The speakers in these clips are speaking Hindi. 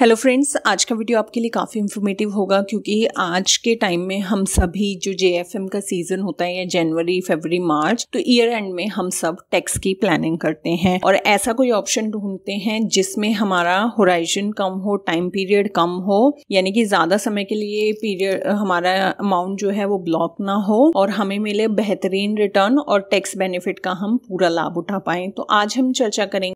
हेलो फ्रेंड्स आज का वीडियो आपके लिए काफ़ी इन्फॉर्मेटिव होगा क्योंकि आज के टाइम में हम सभी जो जे का सीज़न होता है या जनवरी फरवरी मार्च तो ईयर एंड में हम सब टैक्स की प्लानिंग करते हैं और ऐसा कोई ऑप्शन ढूंढते हैं जिसमें हमारा होराइजन कम हो टाइम पीरियड कम हो यानी कि ज़्यादा समय के लिए पीरियड हमारा अमाउंट जो है वो ब्लॉक ना हो और हमें मिले बेहतरीन रिटर्न और टैक्स बेनिफिट का हम पूरा लाभ उठा पाए तो आज हम चर्चा करेंगे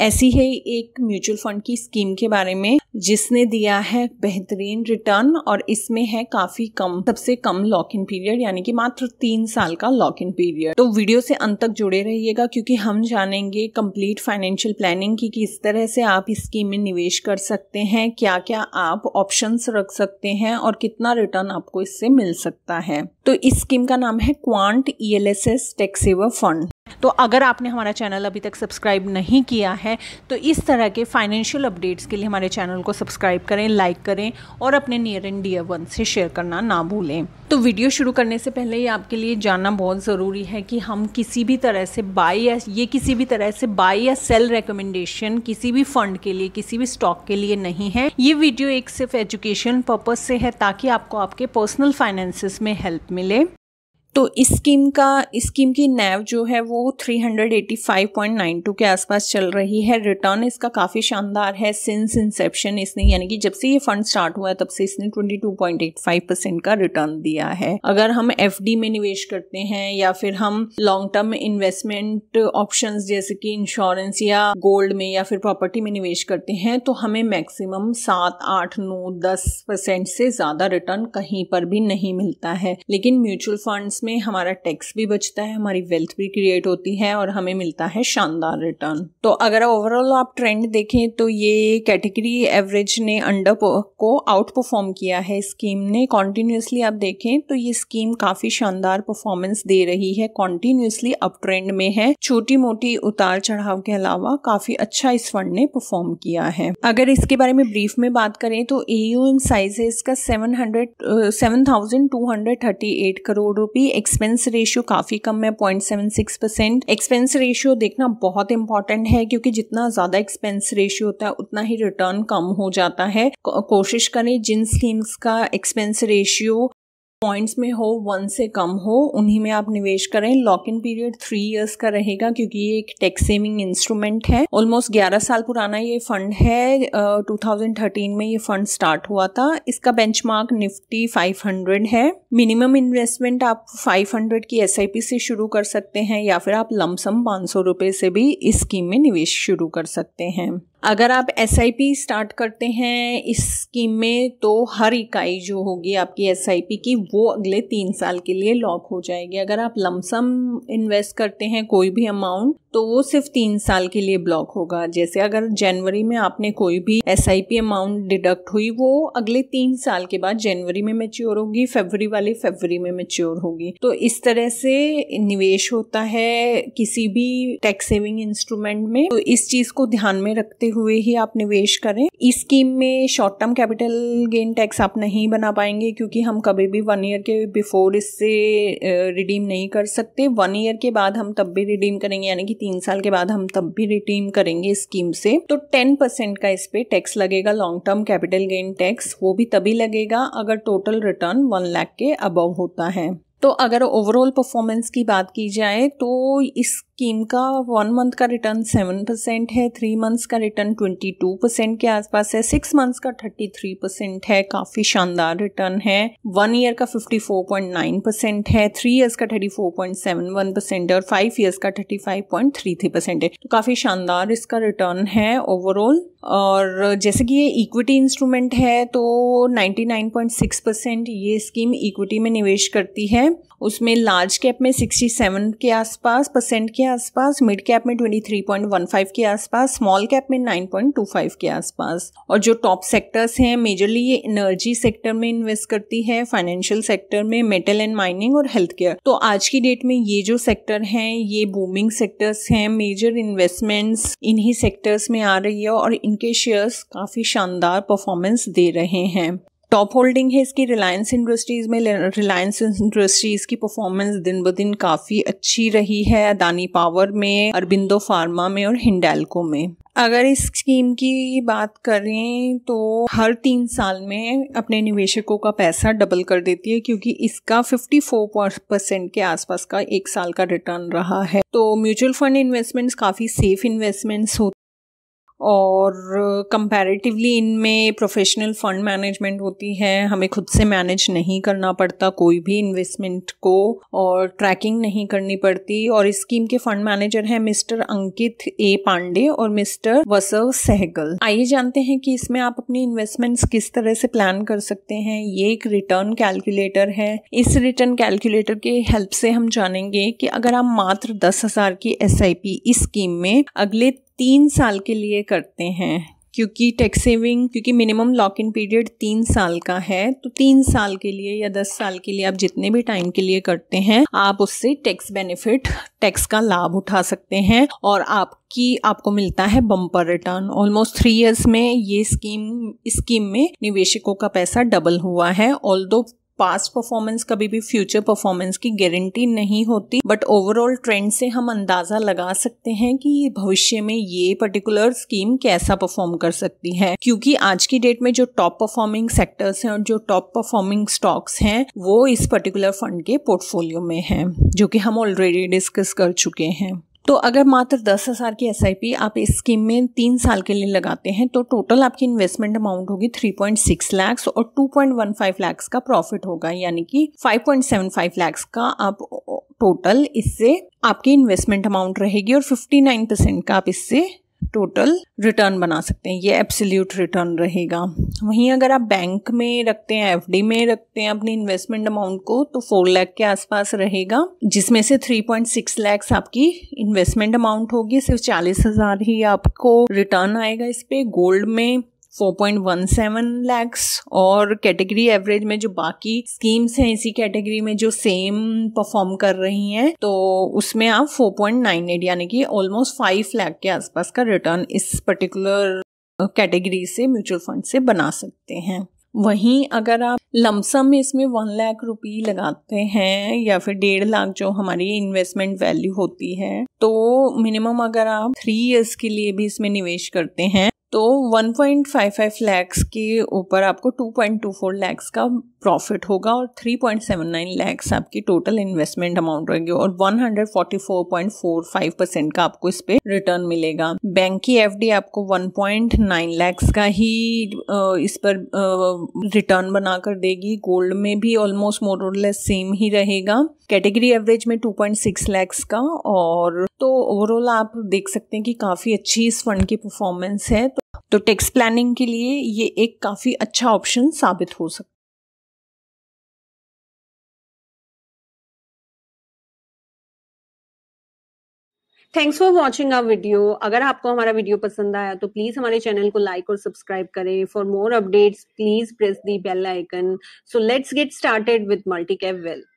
ऐसी है एक म्यूचुअल फंड की स्कीम के बारे में जिसने दिया है बेहतरीन रिटर्न और इसमें है काफी कम सबसे कम लॉक इन पीरियड यानी कि मात्र तीन साल का लॉक इन पीरियड तो वीडियो से अंत तक जुड़े रहिएगा क्योंकि हम जानेंगे कंप्लीट फाइनेंशियल प्लानिंग की किस तरह से आप इस स्कीम में निवेश कर सकते हैं क्या क्या आप ऑप्शन रख सकते हैं और कितना रिटर्न आपको इससे मिल सकता है तो इस स्कीम का नाम है quant E L S S tax saver fund तो अगर आपने हमारा चैनल अभी तक सब्सक्राइब नहीं किया है तो इस तरह के फाइनेंशियल अपडेट्स के लिए हमारे चैनल को सब्सक्राइब करें लाइक करें और अपने नियर एंड डियर वन से शेयर करना ना भूलें तो वीडियो शुरू करने से पहले ही आपके लिए जानना बहुत ज़रूरी है कि हम किसी भी तरह से बाई या ये किसी भी तरह से बाई या सेल रिकमेंडेशन किसी भी फंड के लिए किसी भी स्टॉक के लिए नहीं है ये वीडियो एक सिर्फ एजुकेशन पर्पज से है ताकि आपको आपके पर्सनल फाइनेंसिस में हेल्प मिले तो इस स्कीम का इस स्कीम की नैव जो है वो 385.92 के आसपास चल रही है रिटर्न इसका काफ़ी शानदार है सिंस इंसेप्शन इसने यानी कि जब से ये फंड स्टार्ट हुआ है तब से इसने 22.85 परसेंट का रिटर्न दिया है अगर हम एफ में निवेश करते हैं या फिर हम लॉन्ग टर्म इन्वेस्टमेंट ऑप्शन जैसे कि इंश्योरेंस या गोल्ड में या फिर प्रॉपर्टी में निवेश करते हैं तो हमें मैक्सिमम सात आठ नौ दस परसेंट से ज़्यादा रिटर्न कहीं पर भी नहीं मिलता है लेकिन म्यूचुअल फंड इसमें हमारा टैक्स भी बचता है हमारी वेल्थ भी क्रिएट होती है और हमें मिलता है शानदार रिटर्न तो अगर ओवरऑल आप ट्रेंड देखें तो ये कैटेगरी एवरेज ने अंडर को आउट परफॉर्म किया है स्कीम ने कॉन्टिन्यूसली आप देखें तो ये स्कीम काफ़ी शानदार परफॉर्मेंस दे रही है कॉन्टिन्यूसली अप ट्रेंड में है छोटी मोटी उतार चढ़ाव के अलावा काफ़ी अच्छा इस फंड ने परफॉर्म किया है अगर इसके बारे में ब्रीफ में बात करें तो एयू इन साइज है इसका seven hundred seven thousand two hundred thirty eight crore rupee expense ratio काफ़ी कम है point seven six percent expense ratio देखना बहुत इंपॉर्टेंट है क्योंकि जितना ज़्यादा एक्सपेंस रेशियो होता है उतना ही रिटर्न कम हो जाता है कोशिश करें जिन स्कीम्स का एक्सपेंस रेशियो पॉइंट्स में हो वन से कम हो उन्हीं में आप निवेश करें lock in period three years का रहेगा क्योंकि ये एक टैक्स सेविंग इंस्ट्रूमेंट है ऑलमोस्ट ग्यारह साल पुराना ये फंड है टू थाउजेंड थर्टीन में ये फंड स्टार्ट हुआ था इसका बेंच निफ्टी फाइव हंड्रेड है मिनिमम इन्वेस्टमेंट आप फाइव हंड्रेड की एस आई पी से शुरू कर सकते हैं या फिर आप लमसम पाँच सौ रुपये से भी इस स्कीम में निवेश शुरू कर सकते हैं अगर आप एस स्टार्ट करते हैं इस स्कीम में तो हर इकाई जो होगी आपकी एस की वो अगले तीन साल के लिए लॉक हो जाएगी अगर आप लमसम इन्वेस्ट करते हैं कोई भी अमाउंट तो वो सिर्फ तीन साल के लिए ब्लॉक होगा जैसे अगर जनवरी में आपने कोई भी एस अमाउंट डिडक्ट हुई वो अगले तीन साल के बाद जनवरी में मेच्योर होगी फेबरी वाली फेबरी में मेच्योर होगी तो इस तरह से निवेश होता है किसी भी टैक्स सेविंग इंस्ट्रूमेंट में तो इस चीज को ध्यान में रखते हुए ही आप निवेश करें इस स्कीम में short term capital gain tax आप नहीं बना पाएंगे क्योंकि हम कभी भी वन ईयर के बिफोर इससे रिडीम नहीं कर सकते वन ईयर के बाद हम तब भी रिडीम करेंगे यानी कि तीन साल के बाद हम तब भी रिटीन करेंगे इस स्कीम से तो टेन परसेंट का इस पे टैक्स लगेगा long term capital gain tax वो भी तभी लगेगा अगर टोटल रिटर्न वन लाख के अबव होता है तो अगर ओवरऑल परफॉर्मेंस की बात की जाए तो इस स्कीम का वन मंथ का रिटर्न सेवन परसेंट है थ्री मंथ्स का रिटर्न ट्वेंटी टू परसेंट के आसपास है सिक्स मंथ्स का थर्टी थ्री परसेंट है काफ़ी शानदार रिटर्न है वन ईयर का fifty four point nine percent है थ्री ईयर्स का thirty four point seven one percent है और फाइव ईयर्स का thirty five point three three percent है तो काफ़ी शानदार इसका रिटर्न है ओवरऑल और जैसे कि ये इक्विटी इंस्ट्रूमेंट है तो 99.6 परसेंट ये स्कीम इक्विटी में निवेश करती है उसमें लार्ज कैप में 67 के आसपास परसेंट के आसपास मिड कैप में 23.15 के आसपास स्मॉल कैप में 9.25 के आसपास और जो टॉप सेक्टर्स हैं मेजरली ये एनर्जी सेक्टर में इन्वेस्ट करती है फाइनेंशियल सेक्टर में मेटल एंड माइनिंग और हेल्थ केयर तो आज की डेट में ये जो सेक्टर है ये बूमिंग सेक्टर्स हैं मेजर इन्वेस्टमेंट्स इन्हीं सेक्टर्स में आ रही है और इनके शेयर्स काफी शानदार परफॉर्मेंस दे रहे हैं टॉप होल्डिंग है इसकी रिलायंस इंडस्ट्रीज़ में रिलायंस इंडस्ट्रीज़ की परफॉर्मेंस दिन ब दिन काफ़ी अच्छी रही है अदानी पावर में अरबिंदो फार्मा में और हिंडेल्को में अगर इस स्कीम की बात करें तो हर तीन साल में अपने निवेशकों का पैसा डबल कर देती है क्योंकि इसका 54 परसेंट के आसपास का एक साल का रिटर्न रहा है तो म्यूचुअल फंड इन्वेस्टमेंट्स काफ़ी सेफ इन्वेस्टमेंट्स होते और कंपैरेटिवली इनमें प्रोफेशनल फंड मैनेजमेंट होती है हमें खुद से मैनेज नहीं करना पड़ता कोई भी इन्वेस्टमेंट को और ट्रैकिंग नहीं करनी पड़ती और इस स्कीम के फंड मैनेजर हैं मिस्टर अंकित ए पांडे और मिस्टर वसव सहगल आइए जानते हैं कि इसमें आप अपनी इन्वेस्टमेंट्स किस तरह से प्लान कर सकते हैं ये एक रिटर्न कैलकुलेटर है इस रिटर्न कैलकुलेटर के हेल्प से हम जानेंगे कि अगर आप मात्र दस हजार की एस इस स्कीम में अगले तीन साल के लिए करते हैं क्योंकि टैक्स सेविंग क्योंकि मिनिमम लॉक इन पीरियड तीन साल का है तो तीन साल के लिए या दस साल के लिए आप जितने भी टाइम के लिए करते हैं आप उससे टैक्स बेनिफिट टैक्स का लाभ उठा सकते हैं और आपकी आपको मिलता है bumper return almost three years में ये स्कीम स्कीम में निवेशकों का पैसा डबल हुआ है ऑल दो पास्ट परफॉर्मेंस कभी भी फ्यूचर परफॉर्मेंस की गारंटी नहीं होती बट ओवरऑल ट्रेंड से हम अंदाज़ा लगा सकते हैं कि भविष्य में ये पर्टिकुलर स्कीम कैसा परफॉर्म कर सकती है क्योंकि आज की डेट में जो टॉप परफॉर्मिंग सेक्टर्स हैं और जो टॉप परफॉर्मिंग स्टॉक्स हैं वो इस पर्टिकुलर फंड के पोर्टफोलियो में हैं जो कि हम ऑलरेडी डिस्कस कर चुके हैं तो अगर मात्र दस हज़ार की एस आप इस स्कीम में तीन साल के लिए लगाते हैं तो टोटल आपकी इन्वेस्टमेंट अमाउंट होगी थ्री पॉइंट सिक्स लैक्स और two point one five lakhs का प्रॉफिट होगा यानी कि five point seven five lakhs का आप टोटल इससे आपकी इन्वेस्टमेंट अमाउंट रहेगी और फिफ्टी नाइन परसेंट का आप इससे टोटल रिटर्न बना सकते हैं ये एब्सोल्यूट रिटर्न रहेगा वहीं अगर आप बैंक में रखते हैं एफडी में रखते हैं अपनी इन्वेस्टमेंट अमाउंट को तो फोर लाख के आसपास रहेगा जिसमें से थ्री पॉइंट सिक्स लैक्स आपकी इन्वेस्टमेंट अमाउंट होगी सिर्फ चालीस हजार ही आपको रिटर्न आएगा इस पे गोल्ड में 4.17 लैक्स और कैटेगरी एवरेज में जो बाकी स्कीम्स हैं इसी कैटेगरी में जो सेम परफॉर्म कर रही हैं तो उसमें आप 4.98 यानी कि ऑलमोस्ट 5 लाख के आसपास का रिटर्न इस पर्टिकुलर कैटेगरी से म्यूचुअल फंड से बना सकते हैं वहीं अगर आप लमसम इसमें वन लाख रुपये लगाते हैं या फिर डेढ़ लाख जो हमारी इन्वेस्टमेंट वैल्यू होती है तो मिनिमम अगर आप थ्री इयर्स के लिए भी इसमें निवेश करते हैं तो 1.55 लाख के ऊपर आपको 2.24 लाख का प्रॉफिट होगा और 3.79 लैक्स आपकी टोटल इन्वेस्टमेंट अमाउंट रहेगी और 144.45 परसेंट का आपको इस पे रिटर्न मिलेगा बैंक की एफ आपको 1.9 लैक्स का ही इस पर रिटर्न बनाकर देगी गोल्ड में भी ऑलमोस्ट मोटरलेस सेम ही रहेगा कैटेगरी एवरेज में 2.6 लैक्स का और तो ओवरऑल आप देख सकते हैं कि काफ़ी अच्छी इस फंड की परफॉर्मेंस है तो, तो टैक्स प्लानिंग के लिए ये एक काफ़ी अच्छा ऑप्शन साबित हो सकता है thanks for watching our video अगर आपको हमारा वीडियो पसंद आया तो प्लीज हमारे चैनल को लाइक और सब्सक्राइब करें for more updates please press the bell icon so let's get started with multi cap wealth